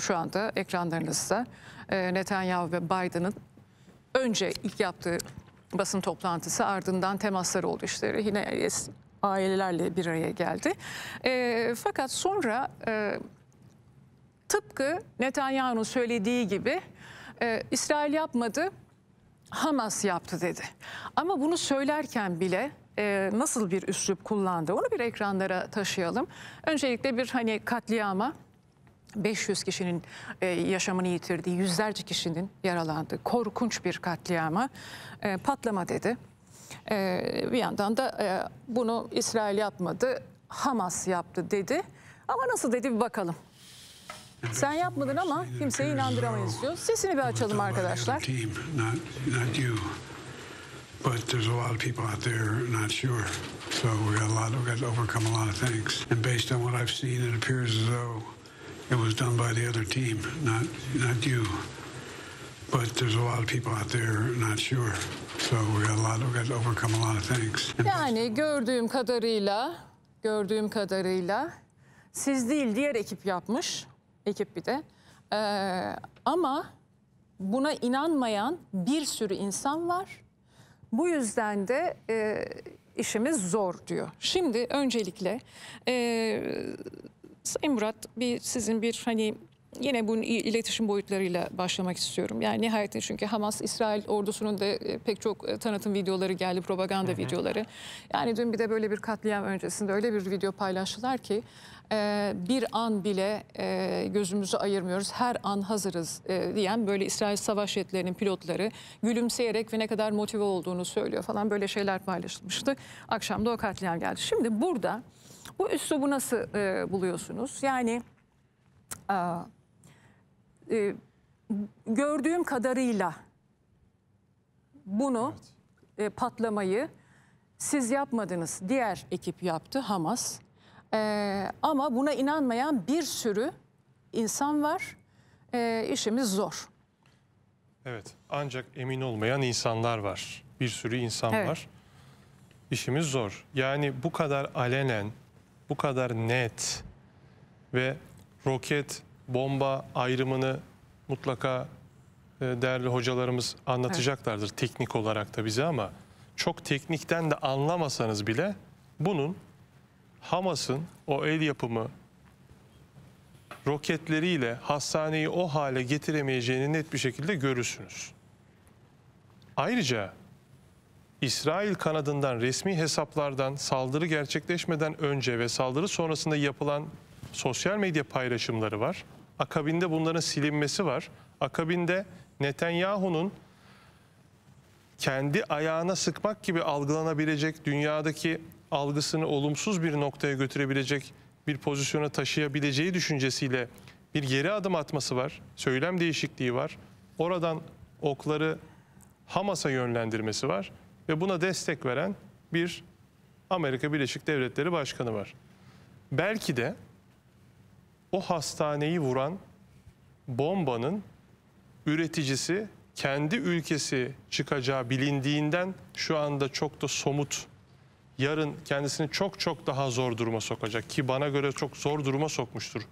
Şu anda ekranlarınızda e, Netanyahu ve Biden'ın önce ilk yaptığı basın toplantısı ardından temasları oldu işte yine ailelerle bir araya geldi. E, fakat sonra e, tıpkı Netanyahu'nun söylediği gibi e, İsrail yapmadı Hamas yaptı dedi. Ama bunu söylerken bile e, nasıl bir üslup kullandı onu bir ekranlara taşıyalım. Öncelikle bir hani katliama 500 kişinin e, yaşamını yitirdiği, yüzlerce kişinin yaralandığı korkunç bir katliama e, patlama dedi. E, bir yandan da e, bunu İsrail yapmadı, Hamas yaptı dedi. Ama nasıl dedi bir bakalım. Sen yapmadın ama kimseyi inandıramayız diyor. Sesini bir açalım arkadaşlar. but there's a lot of people out there not sure. So we got a lot. We got to overcome a lot of things. And based on what I've seen, it appears as though It was done by the other team, not not you. But there's a lot of people out there not sure. So we got a lot. We got to overcome a lot of things. Yani gördüğüm kadarıyla, gördüğüm kadarıyla siz değil diğer ekip yapmış. Ekip bir de. Ee, ama buna inanmayan bir sürü insan var. Bu yüzden de e, işimiz zor diyor. Şimdi öncelikle e, Sayın Murat bir sizin bir hani yine bunun iletişim boyutlarıyla başlamak istiyorum. Yani nihayetinde çünkü Hamas İsrail ordusunun da e, pek çok e, tanıtım videoları geldi, propaganda hı hı. videoları. Yani dün bir de böyle bir katliam öncesinde öyle bir video paylaştılar ki e, bir an bile gözümüzü ayırmıyoruz, her an hazırız diyen böyle İsrail savaş jetlerinin pilotları gülümseyerek ve ne kadar motive olduğunu söylüyor falan böyle şeyler paylaşılmıştı. Akşam da o katliam geldi. Şimdi burada bu üslubu nasıl e, buluyorsunuz? Yani a, e, gördüğüm kadarıyla bunu evet. e, patlamayı siz yapmadınız. Diğer ekip yaptı Hamas. E, ama buna inanmayan bir sürü insan var. E, işimiz zor. Evet ancak emin olmayan insanlar var. Bir sürü insan evet. var. İşimiz zor. Yani bu kadar alenen bu kadar net ve roket bomba ayrımını mutlaka e, değerli hocalarımız anlatacaklardır evet. teknik olarak da bize ama çok teknikten de anlamasanız bile bunun Hamas'ın o el yapımı roketleriyle hastaneyi o hale getiremeyeceğini net bir şekilde görürsünüz. Ayrıca İsrail kanadından resmi hesaplardan saldırı gerçekleşmeden önce ve saldırı sonrasında yapılan sosyal medya paylaşımları var. Akabinde bunların silinmesi var. Akabinde Netanyahu'nun kendi ayağına sıkmak gibi algılanabilecek dünyadaki algısını olumsuz bir noktaya götürebilecek bir pozisyona taşıyabileceği düşüncesiyle bir geri adım atması var. Söylem değişikliği var. Oradan okları Hamas'a yönlendirmesi var ve buna destek veren bir Amerika Birleşik Devletleri Başkanı var. Belki de o hastaneyi vuran bombanın üreticisi kendi ülkesi çıkacağı bilindiğinden şu anda çok da somut yarın kendisini çok çok daha zor duruma sokacak ki bana göre çok zor duruma sokmuştur.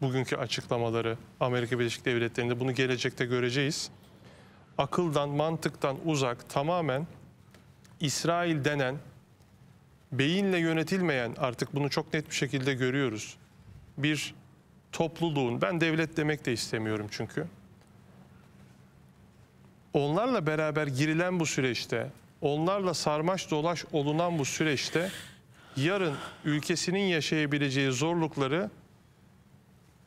Bugünkü açıklamaları Amerika Birleşik Devletleri'nde bunu gelecekte göreceğiz. Akıldan, mantıktan uzak, tamamen İsrail denen beyinle yönetilmeyen artık bunu çok net bir şekilde görüyoruz. Bir topluluğun ben devlet demek de istemiyorum çünkü. Onlarla beraber girilen bu süreçte, onlarla sarmaş dolaş olunan bu süreçte yarın ülkesinin yaşayabileceği zorlukları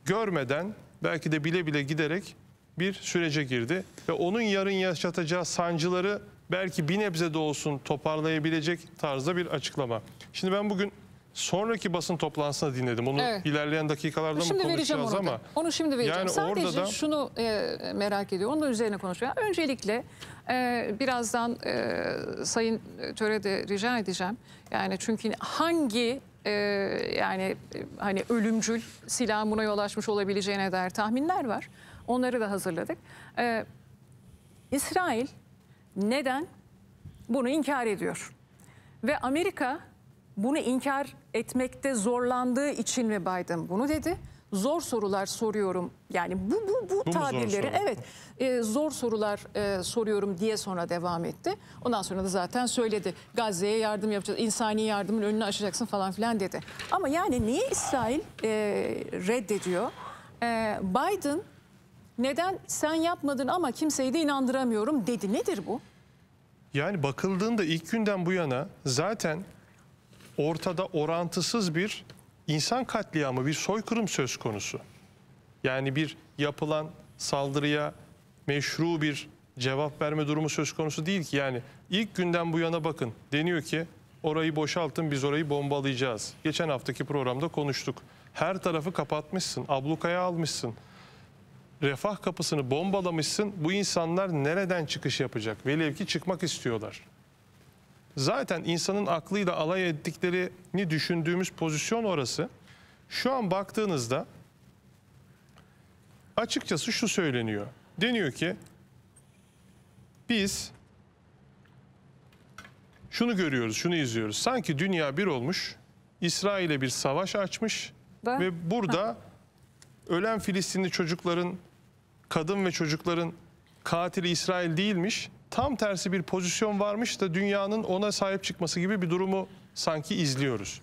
görmeden belki de bile bile giderek bir sürece girdi ve onun yarın yaşatacağı sancıları belki bir nebze de olsun toparlayabilecek tarzda bir açıklama. Şimdi ben bugün sonraki basın toplantısında dinledim. Onu evet. ilerleyen dakikalarda şimdi mı konuşacağız ama. Da. Onu şimdi vereceğim. Yani Sadece orada da... şunu e, merak ediyorum. Onun üzerine konuşuyor. Öncelikle e, birazdan e, Sayın Töre'de rica edeceğim. Yani çünkü hangi e, yani hani ölümcül silah buna yol açmış olabileceğine dair tahminler var. Onları da hazırladık. E, İsrail neden? Bunu inkar ediyor. Ve Amerika bunu inkar etmekte zorlandığı için mi Biden bunu dedi? Zor sorular soruyorum. Yani bu bu bu, bu tabirleri evet e, zor sorular e, soruyorum diye sonra devam etti. Ondan sonra da zaten söyledi. Gazze'ye yardım yapacağız. insani yardımın önünü açacaksın falan filan dedi. Ama yani niye İsrail e, reddediyor? E, Biden neden sen yapmadın ama kimseyi de inandıramıyorum dedi. Nedir bu? Yani bakıldığında ilk günden bu yana zaten ortada orantısız bir insan katliamı, bir soykırım söz konusu. Yani bir yapılan saldırıya meşru bir cevap verme durumu söz konusu değil ki. Yani ilk günden bu yana bakın deniyor ki orayı boşaltın biz orayı bombalayacağız. Geçen haftaki programda konuştuk. Her tarafı kapatmışsın, ablukaya almışsın refah kapısını bombalamışsın. Bu insanlar nereden çıkış yapacak? Velev ki çıkmak istiyorlar. Zaten insanın aklıyla alay ettiklerini düşündüğümüz pozisyon orası. Şu an baktığınızda açıkçası şu söyleniyor. Deniyor ki biz şunu görüyoruz, şunu izliyoruz. Sanki dünya bir olmuş, İsrail'e bir savaş açmış ben, ve burada ölen Filistinli çocukların kadın ve çocukların katili İsrail değilmiş. Tam tersi bir pozisyon varmış da dünyanın ona sahip çıkması gibi bir durumu sanki izliyoruz.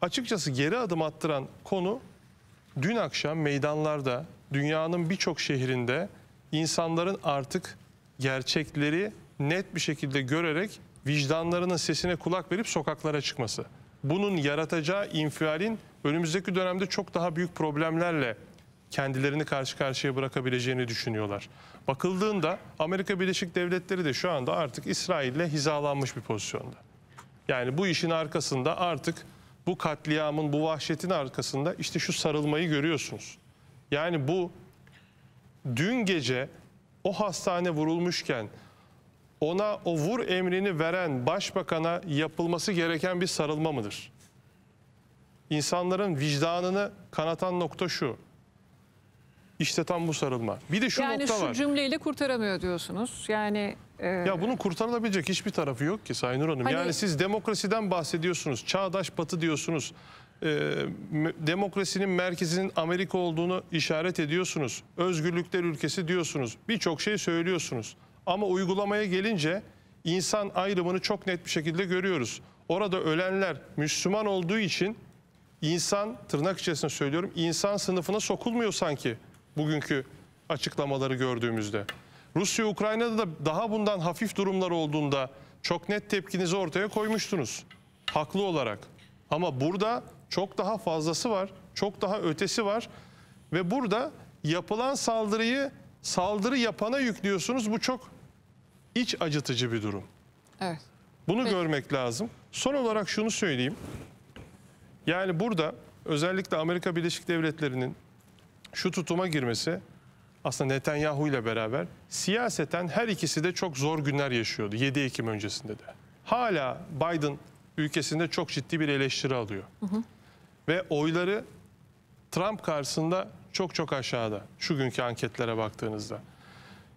Açıkçası geri adım attıran konu dün akşam meydanlarda dünyanın birçok şehrinde insanların artık gerçekleri net bir şekilde görerek vicdanlarının sesine kulak verip sokaklara çıkması. Bunun yaratacağı infialin önümüzdeki dönemde çok daha büyük problemlerle kendilerini karşı karşıya bırakabileceğini düşünüyorlar. Bakıldığında Amerika Birleşik Devletleri de şu anda artık İsrail'le hizalanmış bir pozisyonda. Yani bu işin arkasında artık bu katliamın, bu vahşetin arkasında işte şu sarılmayı görüyorsunuz. Yani bu dün gece o hastane vurulmuşken ona o vur emrini veren başbakana yapılması gereken bir sarılma mıdır? İnsanların vicdanını kanatan nokta şu. İşte tam bu sarılma. Bir de şu yani nokta var. Yani şu cümleyle kurtaramıyor diyorsunuz. Yani e... Ya bunun kurtarılabilecek hiçbir tarafı yok ki Sayın Nur Hanım. Hani... Yani siz demokrasiden bahsediyorsunuz. Çağdaş batı diyorsunuz. E, demokrasinin merkezinin Amerika olduğunu işaret ediyorsunuz. Özgürlükler ülkesi diyorsunuz. Birçok şey söylüyorsunuz. Ama uygulamaya gelince insan ayrımını çok net bir şekilde görüyoruz. Orada ölenler Müslüman olduğu için insan tırnak içerisinde söylüyorum insan sınıfına sokulmuyor sanki bugünkü açıklamaları gördüğümüzde. Rusya Ukrayna'da da daha bundan hafif durumlar olduğunda çok net tepkinizi ortaya koymuştunuz. Haklı olarak. Ama burada çok daha fazlası var. Çok daha ötesi var. Ve burada yapılan saldırıyı saldırı yapana yüklüyorsunuz. Bu çok iç acıtıcı bir durum. Evet. Bunu Peki. görmek lazım. Son olarak şunu söyleyeyim. Yani burada özellikle Amerika Birleşik Devletleri'nin şu tutuma girmesi aslında Netanyahu ile beraber siyaseten her ikisi de çok zor günler yaşıyordu 7 Ekim öncesinde de. Hala Biden ülkesinde çok ciddi bir eleştiri alıyor. Hı hı. Ve oyları Trump karşısında çok çok aşağıda şu günkü anketlere baktığınızda.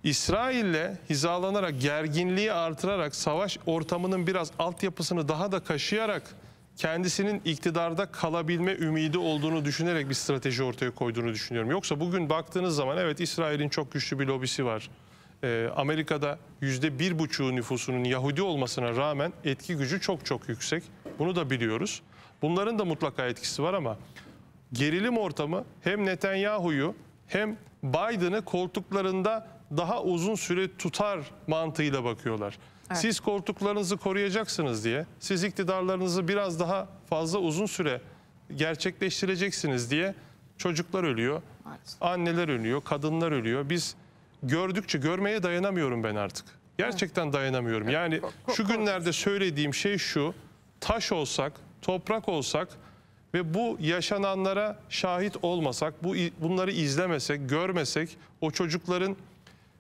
İsrail'le hizalanarak gerginliği artırarak savaş ortamının biraz altyapısını daha da kaşıyarak kendisinin iktidarda kalabilme ümidi olduğunu düşünerek bir strateji ortaya koyduğunu düşünüyorum. Yoksa bugün baktığınız zaman evet İsrail'in çok güçlü bir lobisi var. Ee, Amerika'da yüzde bir buçuğu nüfusunun Yahudi olmasına rağmen etki gücü çok çok yüksek. Bunu da biliyoruz. Bunların da mutlaka etkisi var ama gerilim ortamı hem Netanyahu'yu hem Biden'ı koltuklarında daha uzun süre tutar mantığıyla bakıyorlar. Siz koltuklarınızı koruyacaksınız diye, siz iktidarlarınızı biraz daha fazla uzun süre gerçekleştireceksiniz diye çocuklar ölüyor, Maalesef. anneler ölüyor, kadınlar ölüyor. Biz gördükçe görmeye dayanamıyorum ben artık. Gerçekten evet. dayanamıyorum. Evet. Yani şu günlerde söylediğim şey şu, taş olsak, toprak olsak ve bu yaşananlara şahit olmasak, bu bunları izlemesek, görmesek, o çocukların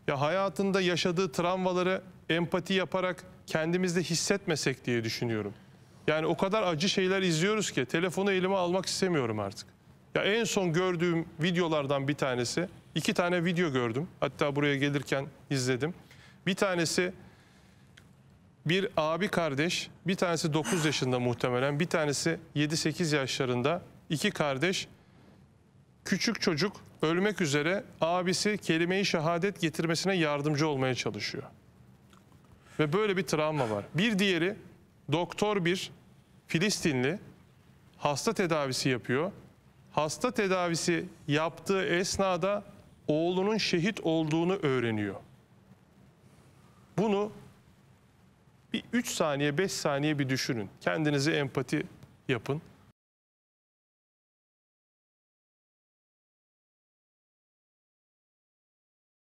ya hayatında yaşadığı travmaları empati yaparak kendimizde hissetmesek diye düşünüyorum. Yani o kadar acı şeyler izliyoruz ki telefonu elime almak istemiyorum artık. Ya en son gördüğüm videolardan bir tanesi, iki tane video gördüm. Hatta buraya gelirken izledim. Bir tanesi bir abi kardeş, bir tanesi 9 yaşında muhtemelen, bir tanesi 7-8 yaşlarında. iki kardeş, küçük çocuk ölmek üzere abisi kelime-i şehadet getirmesine yardımcı olmaya çalışıyor. Ve böyle bir travma var. Bir diğeri doktor bir Filistinli hasta tedavisi yapıyor. Hasta tedavisi yaptığı esnada oğlunun şehit olduğunu öğreniyor. Bunu bir 3 saniye 5 saniye bir düşünün. Kendinize empati yapın.